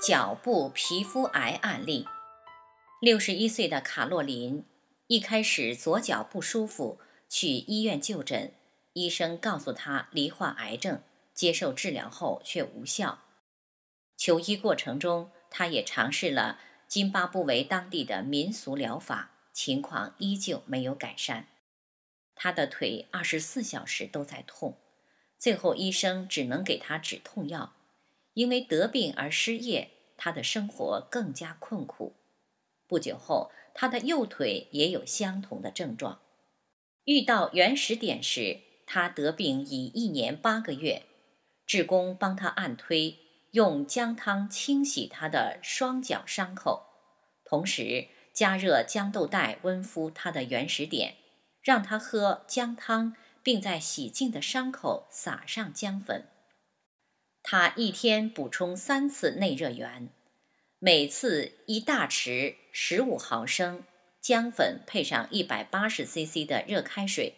脚部皮肤癌案例：六十一岁的卡洛琳一开始左脚不舒服，去医院就诊，医生告诉她罹患癌症，接受治疗后却无效。求医过程中，她也尝试了津巴布韦当地的民俗疗法，情况依旧没有改善。她的腿二十四小时都在痛，最后医生只能给她止痛药。因为得病而失业，他的生活更加困苦。不久后，他的右腿也有相同的症状。遇到原始点时，他得病已一年八个月。志工帮他按推，用姜汤清洗他的双脚伤口，同时加热豇豆袋温敷他的原始点，让他喝姜汤，并在洗净的伤口撒上姜粉。他一天补充三次内热源，每次一大匙（十五毫升）姜粉配上一百八十 cc 的热开水。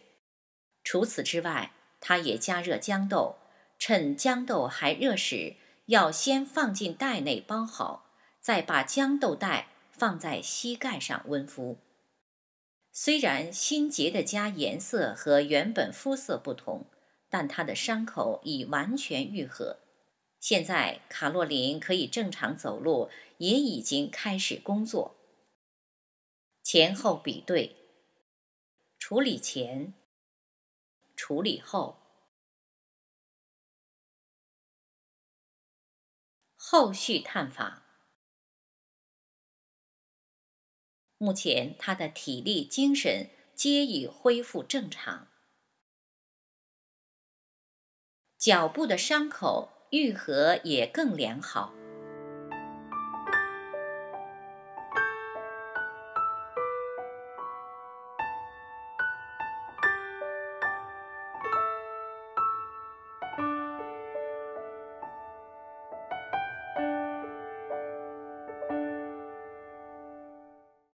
除此之外，他也加热豇豆，趁豇豆还热时，要先放进袋内包好，再把豇豆袋放在膝盖上温敷。虽然新杰的家颜色和原本肤色不同，但他的伤口已完全愈合。现在卡洛琳可以正常走路，也已经开始工作。前后比对，处理前、处理后，后续探访。目前他的体力、精神皆已恢复正常，脚部的伤口。愈合也更良好。